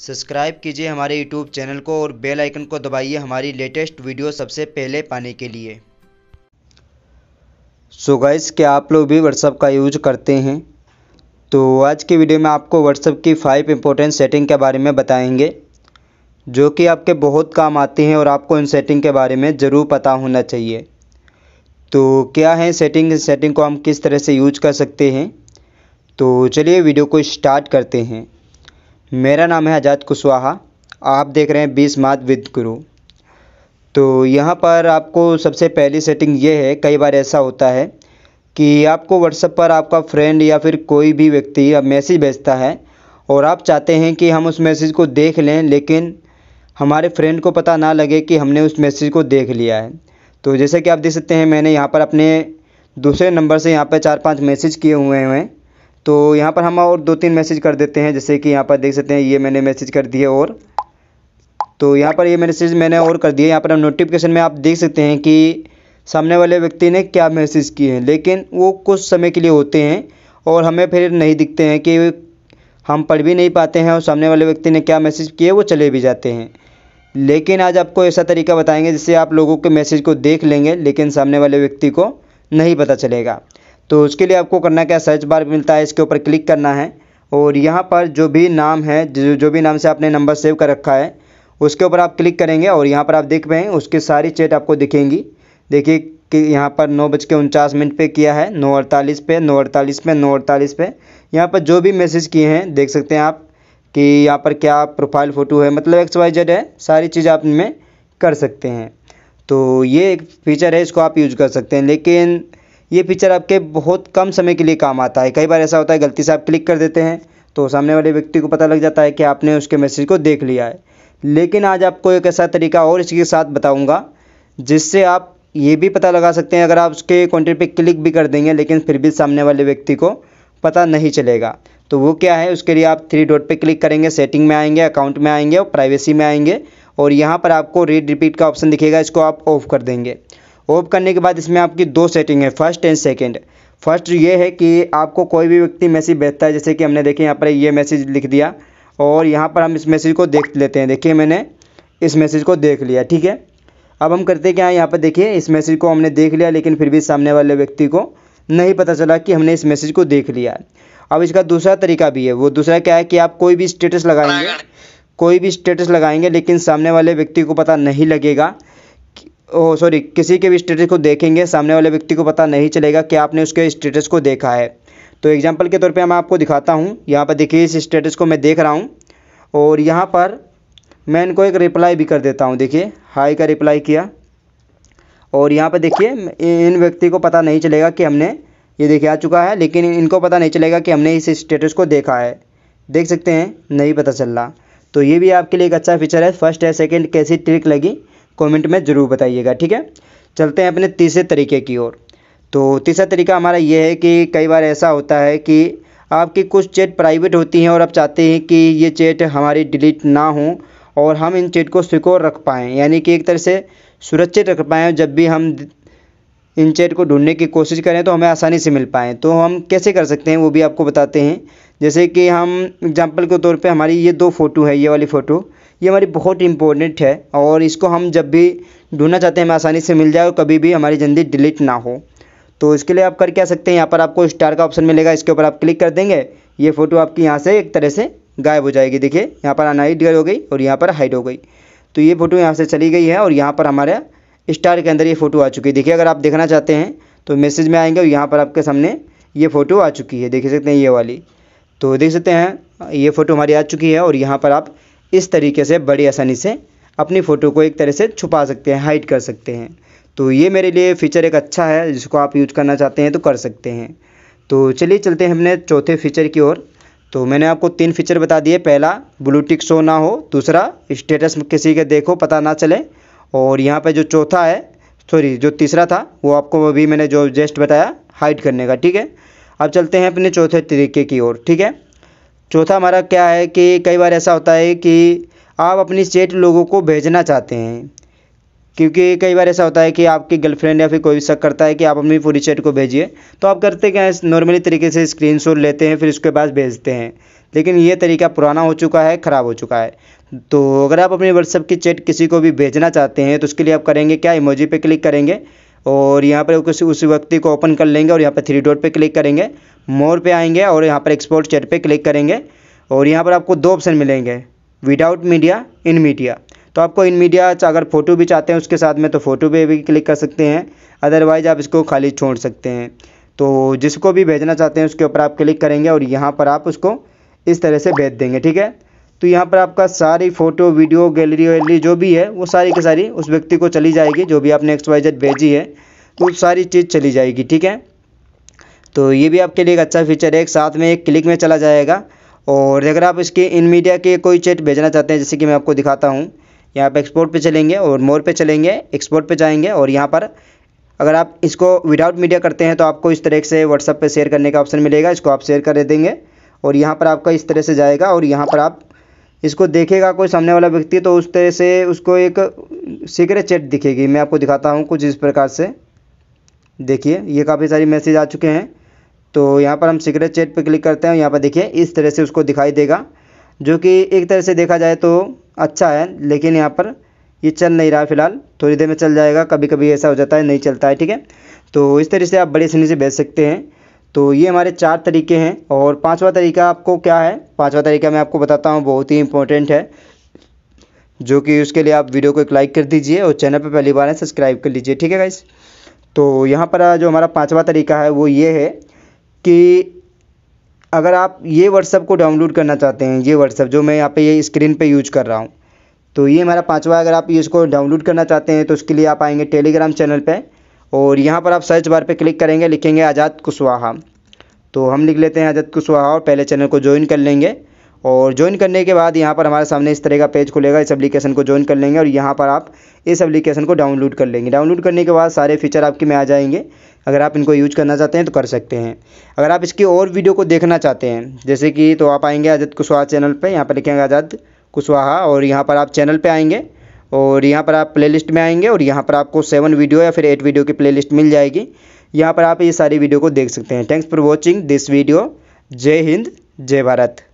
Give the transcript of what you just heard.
subscribe कीजिए हमारे YouTube channel को और बेल आइकन को दबाइए हमारी लेटेस्ट वीडियो सबसे पहले पाने के लिए सो so गाइस क्या आप लोग भी व्हाट्सअप का यूज करते हैं तो आज की वीडियो में आपको व्हाट्सअप की फ़ाइव इम्पोर्टेंट सेटिंग के बारे में बताएंगे जो कि आपके बहुत काम आती हैं और आपको इन सेटिंग के बारे में ज़रूर पता होना चाहिए तो क्या है सेटिंग सेटिंग को हम किस तरह से यूज कर सकते हैं तो चलिए वीडियो को स्टार्ट करते हैं मेरा नाम है आज़ाद कुशवाहा आप देख रहे हैं बीस मात विद गुरु तो यहाँ पर आपको सबसे पहली सेटिंग ये है कई बार ऐसा होता है कि आपको व्हाट्सएप पर आपका फ्रेंड या फिर कोई भी व्यक्ति अब मैसेज भेजता है और आप चाहते हैं कि हम उस मैसेज को देख लें लेकिन हमारे फ्रेंड को पता ना लगे कि हमने उस मैसेज को देख लिया है तो जैसे कि आप देख सकते हैं मैंने यहाँ पर अपने दूसरे नंबर से यहाँ पर चार पाँच मैसेज किए हुए हैं तो यहाँ पर हम और दो तीन मैसेज कर देते हैं जैसे कि यहाँ पर देख सकते हैं ये मैंने मैसेज कर दिए और तो यहाँ पर ये मैसेज मैंने और कर दिया यहाँ पर हम नोटिफिकेशन में आप देख सकते हैं कि सामने वाले व्यक्ति ने क्या मैसेज किए हैं लेकिन वो कुछ समय के लिए होते हैं और हमें फिर नहीं दिखते हैं कि हम पढ़ भी नहीं पाते हैं और सामने वाले व्यक्ति ने क्या मैसेज किए वो चले भी जाते हैं लेकिन आज आपको ऐसा तरीका बताएंगे जिससे आप लोगों के मैसेज को देख लेंगे लेकिन सामने वाले व्यक्ति को नहीं पता चलेगा तो उसके लिए आपको करना क्या सर्च बार मिलता है इसके ऊपर क्लिक करना है और यहाँ पर जो भी नाम है जो जो भी नाम से आपने नंबर सेव कर रखा है उसके ऊपर आप क्लिक करेंगे और यहाँ पर आप देख पाएंगे उसकी सारी चैट आपको दिखेंगी देखिए कि यहाँ पर नौ बज के उनचास मिनट पर किया है नौ अड़तालीस पे नौ अड़तालीस पे नौ अड़तालीस पे यहाँ पर जो भी मैसेज किए हैं देख सकते हैं आप कि यहाँ पर क्या प्रोफाइल फ़ोटो है मतलब एक्स वाई जेड है सारी चीज़ आप इनमें कर सकते हैं तो ये एक फीचर है इसको आप यूज कर सकते हैं लेकिन ये फीचर आपके बहुत कम समय के लिए काम आता है कई बार ऐसा होता है गलती से आप क्लिक कर देते हैं तो सामने वाले व्यक्ति को पता लग जाता है कि आपने उसके मैसेज को देख लिया है लेकिन आज आपको एक ऐसा तरीका और इसके साथ बताऊँगा जिससे आप ये भी पता लगा सकते हैं अगर आप उसके कॉन्टेंट पर क्लिक भी कर देंगे लेकिन फिर भी सामने वाले व्यक्ति को पता नहीं चलेगा तो वो क्या है उसके लिए आप थ्री डॉट पे क्लिक करेंगे सेटिंग में आएंगे अकाउंट में आएंगे और प्राइवेसी में आएंगे और यहाँ पर आपको रीड रिपीट का ऑप्शन दिखेगा इसको आप ऑफ कर देंगे ऑफ करने के बाद इसमें आपकी दो सेटिंग है फर्स्ट एंड सेकेंड फर्स्ट ये है कि आपको कोई भी व्यक्ति मैसेज भेजता है जैसे कि हमने देखिए यहाँ पर ये मैसेज लिख दिया और यहाँ पर हम इस मैसेज को देख लेते हैं देखिए मैंने इस मैसेज को देख लिया ठीक है अब हम करते हैं क्या यहाँ पर देखिए इस मैसेज को हमने देख लिया लेकिन फिर भी सामने वाले व्यक्ति को नहीं पता चला कि हमने इस मैसेज को देख लिया अब इसका दूसरा तरीका भी है वो दूसरा क्या है कि आप कोई भी स्टेटस लगाएंगे कोई भी स्टेटस लगाएंगे लेकिन सामने वाले व्यक्ति को पता नहीं लगेगा ओ सॉरी किसी के भी स्टेटस को देखेंगे सामने वाले व्यक्ति को पता नहीं चलेगा कि आपने उसके स्टेटस को देखा है तो एग्जाम्पल के तौर पे मैं आपको दिखाता हूँ यहाँ पर देखिए इस स्टेटस को मैं देख रहा हूँ और यहाँ पर मैं इनको एक रिप्लाई भी कर देता हूँ देखिए हाई का रिप्लाई किया और यहाँ पर देखिए इन व्यक्ति को पता नहीं चलेगा कि हमने ये देखे आ चुका है लेकिन इनको पता नहीं चलेगा कि हमने इस स्टेटस को देखा है देख सकते हैं नहीं पता चल रहा तो ये भी आपके लिए एक अच्छा फीचर है फर्स्ट है सेकेंड कैसी ट्रिक लगी कमेंट में ज़रूर बताइएगा ठीक है चलते हैं अपने तीसरे तरीके की ओर तो तीसरा तरीका हमारा ये है कि कई बार ऐसा होता है कि आपकी कुछ चैट प्राइवेट होती हैं और आप चाहते हैं कि ये चैट हमारी डिलीट ना हो और हम इन चैट को सिक्योर रख पाएँ यानी कि एक तरह से सुरक्षित रख पाएँ जब भी हम इन चैट को ढूंढने की कोशिश करें तो हमें आसानी से मिल पाएँ तो हम कैसे कर सकते हैं वो भी आपको बताते हैं जैसे कि हम एग्जांपल के तौर पे हमारी ये दो फ़ोटो है ये वाली फ़ोटो ये हमारी बहुत इंपॉर्टेंट है और इसको हम जब भी ढूंढना चाहते हैं हमें आसानी से मिल जाए और कभी भी हमारी जल्दी डिलीट ना हो तो इसके लिए आप कर क्या सकते हैं यहाँ पर आपको स्टार का ऑप्शन मिलेगा इसके ऊपर आप क्लिक कर देंगे ये फ़ोटो आपकी यहाँ से एक तरह से गायब हो जाएगी देखिए यहाँ पर अनहाइड हो गई और यहाँ पर हाइड हो गई तो ये फ़ोटो यहाँ से चली गई है और यहाँ पर हमारा स्टार के अंदर ये फ़ोटो आ चुकी है देखिए अगर आप देखना चाहते हैं तो मैसेज में आएंगे और यहाँ पर आपके सामने ये फ़ोटो आ चुकी है देख सकते हैं ये वाली तो देख सकते हैं ये फ़ोटो हमारी आ चुकी है और यहाँ पर आप इस तरीके से बड़ी आसानी से अपनी फ़ोटो को एक तरह से छुपा सकते हैं हाइड कर सकते हैं तो ये मेरे लिए फ़ीचर एक अच्छा है जिसको आप यूज करना चाहते हैं तो कर सकते हैं तो चलिए चलते हैं हमने चौथे फीचर की ओर तो मैंने आपको तीन फीचर बता दिए पहला ब्लूटिक शो ना हो दूसरा स्टेटस किसी के देखो पता ना चले और यहाँ पर जो चौथा है सॉरी जो तीसरा था वो आपको अभी मैंने जो जस्ट बताया हाइड करने का ठीक है अब चलते हैं अपने चौथे तरीके की ओर ठीक है चौथा हमारा क्या है कि कई बार ऐसा होता है कि आप अपनी चैट लोगों को भेजना चाहते हैं क्योंकि कई बार ऐसा होता है कि आपकी गर्लफ्रेंड या फिर कोई भी शक करता है कि आप अपनी पूरी चैट को भेजिए तो आप करते क्या है नॉर्मली तरीके से स्क्रीन लेते हैं फिर उसके बाद भेजते हैं लेकिन ये तरीका पुराना हो चुका है ख़राब हो चुका है तो अगर आप अपने व्हाट्सएप की चैट किसी को भी भेजना चाहते हैं तो उसके लिए आप करेंगे क्या इमोजी पे क्लिक करेंगे और यहाँ पर उस उस व्यक्ति को ओपन कर लेंगे और यहाँ पर थ्री डॉट पे क्लिक करेंगे मोर पे आएंगे और यहाँ पर एक्सपोर्ट चैट पे क्लिक करेंगे और यहाँ पर आपको दो ऑप्शन मिलेंगे विदाउट मीडिया इन मीडिया तो आपको इन मीडिया अगर फ़ोटो भी चाहते हैं उसके साथ में तो फ़ोटो पे भी क्लिक कर सकते हैं अदरवाइज़ आप इसको खाली छोड़ सकते हैं तो जिसको भी भेजना चाहते हैं उसके ऊपर आप क्लिक करेंगे और यहाँ पर आप उसको इस तरह से भेज देंगे ठीक है तो यहाँ पर आपका सारी फोटो वीडियो गैलरी वैलरी जो भी है वो सारी की सारी उस व्यक्ति को चली जाएगी जो भी आपने एक्स वाई जेड भेजी है तो वो सारी चीज़ चली जाएगी ठीक है तो ये भी आपके लिए एक अच्छा फीचर है एक साथ में एक क्लिक में चला जाएगा और अगर आप इसके इन मीडिया के कोई चैट भेजना चाहते हैं जैसे कि मैं आपको दिखाता हूँ यहाँ पर एक्सपोर्ट पर चलेंगे और मोर पर चलेंगे एक्सपोर्ट पर जाएंगे और यहाँ पर अगर आप इसको विदाउट मीडिया करते हैं तो आपको इस तरह से व्हाट्सअप पर शेयर करने का ऑप्शन मिलेगा इसको आप शेयर कर देंगे और यहाँ पर आपका इस तरह से जाएगा और यहाँ पर आप इसको देखेगा कोई सामने वाला व्यक्ति तो उस तरह से उसको एक सीक्रेट चैट दिखेगी मैं आपको दिखाता हूँ कुछ इस प्रकार से देखिए ये काफ़ी सारी मैसेज आ चुके हैं तो यहाँ पर हम सीक्रेट चैट पर क्लिक करते हैं यहाँ पर देखिए इस तरह से उसको दिखाई देगा जो कि एक तरह से देखा जाए तो अच्छा है लेकिन यहाँ पर ये चल नहीं रहा है फिलहाल थोड़ी देर में चल जाएगा कभी कभी ऐसा हो जाता है नहीं चलता है ठीक है तो इस तरह से आप बड़ी आसानी से भेज सकते हैं तो ये हमारे चार तरीके हैं और पांचवा तरीका आपको क्या है पांचवा तरीका मैं आपको बताता हूँ बहुत ही इंपॉर्टेंट है जो कि उसके लिए आप वीडियो को एक लाइक कर दीजिए और चैनल पर पहली बार है सब्सक्राइब कर लीजिए ठीक है गाइस तो यहाँ पर जो हमारा पाँचवा तरीका है वो ये है कि अगर आप ये व्हाट्सअप को डाउनलोड करना चाहते हैं ये व्हाट्सअप जो मैं यहाँ पे ये स्क्रीन पे यूज कर रहा हूँ तो ये हमारा पाँचवा अगर आप इसको डाउनलोड करना चाहते हैं तो उसके लिए आप आएंगे टेलीग्राम चैनल पर और यहाँ पर आप सर्च बार पे क्लिक करेंगे लिखेंगे आज़ाद कुशवाहा तो हम लिख लेते हैं आज़ाद कुशवाहा और पहले चैनल को ज्वाइन कर लेंगे और ज्वाइन करने के बाद यहाँ पर हमारे सामने इस तरह का पेज खुलेगा इस एप्लीकेशन को ज्वाइन कर लेंगे और यहाँ पर आप इस एप्लीकेशन को डाउनलोड कर लेंगे डाउनलोड करने के बाद सारे फीचर आपके में आ जाएंगे अगर आप इनको यूज करना चाहते हैं तो कर सकते हैं अगर आप इसकी और वीडियो को देखना चाहते हैं जैसे कि तो आप आएंगे आज़ाद कुशवाहा चैनल पर यहाँ पर लिखेंगे आज़ाद कुशवाहा और यहाँ पर आप चैनल पर आएँगे और यहाँ पर आप प्लेलिस्ट में आएंगे और यहाँ पर आपको सेवन वीडियो या फिर एट वीडियो की प्लेलिस्ट मिल जाएगी यहाँ पर आप ये सारी वीडियो को देख सकते हैं thanks for watching this video जय हिंद जय भारत